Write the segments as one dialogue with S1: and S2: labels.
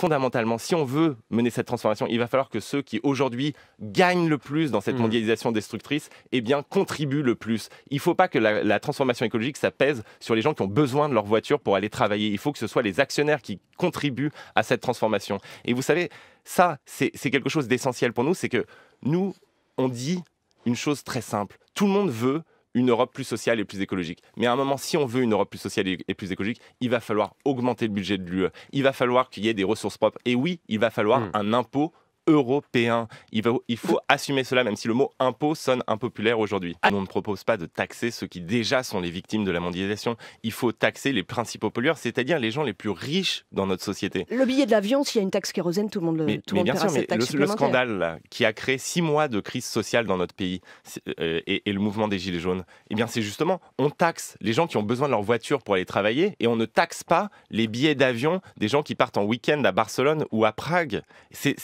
S1: fondamentalement, si on veut mener cette transformation, il va falloir que ceux qui aujourd'hui gagnent le plus dans cette mm. mondialisation destructrice, eh bien, contribuent le plus. Il ne faut pas que la, transformation écologique, ça pèse sur les gens qui ont besoin de leur voiture pour aller travailler. Il faut que ce soit les actionnaires qui contribuent à cette transformation. Et vous savez, ça, c'est quelque chose d'essentiel pour nous, c'est que nous, on dit une chose très simple. Tout le monde veut une Europe plus sociale et plus écologique. Mais à un moment, si on veut une Europe plus sociale et plus écologique, il va falloir augmenter le budget de l'UE. Il va falloir qu'il y ait des ressources propres. Et oui, il va falloir hmm. un impôt européen. Il faut, il faut assumer cela, même si le mot impôt sonne impopulaire aujourd'hui. Ah. On ne propose pas de taxer ceux qui déjà sont les victimes de la mondialisation. Il faut taxer les principaux pollueurs, c'est-à-dire les gens les plus riches dans notre société.
S2: Le billet d'avion, s'il y a une taxe kérosène, tout le monde le Mais, le, scandale
S1: qui a créé six mois de crise sociale dans notre pays euh, et, le mouvement des Gilets jaunes, et eh bien c'est justement, on taxe les gens qui ont besoin de leur voiture pour aller travailler et on ne taxe pas les billets d'avion des gens qui partent en week-end à Barcelone ou à Prague. C'est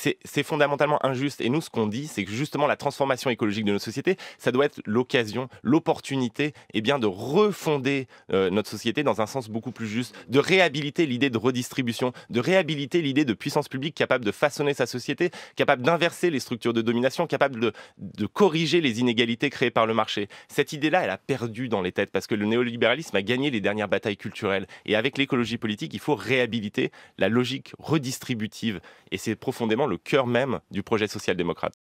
S1: fondamentalement injuste. Et nous, ce qu'on dit, c'est que justement, la transformation écologique de nos sociétés, ça doit être l'occasion, l'opportunité, et eh bien, de refonder euh, notre société dans un sens beaucoup plus juste, de réhabiliter l'idée de redistribution, de réhabiliter l'idée de puissance publique capable de façonner sa société, capable d'inverser les structures de domination, capable de, de corriger les inégalités créées par le marché. Cette idée-là, elle a perdu dans les têtes parce que le néolibéralisme a gagné les dernières batailles culturelles. Et avec l'écologie politique, il faut réhabiliter la logique redistributive. Et c'est profondément le cœur du projet social-démocrate.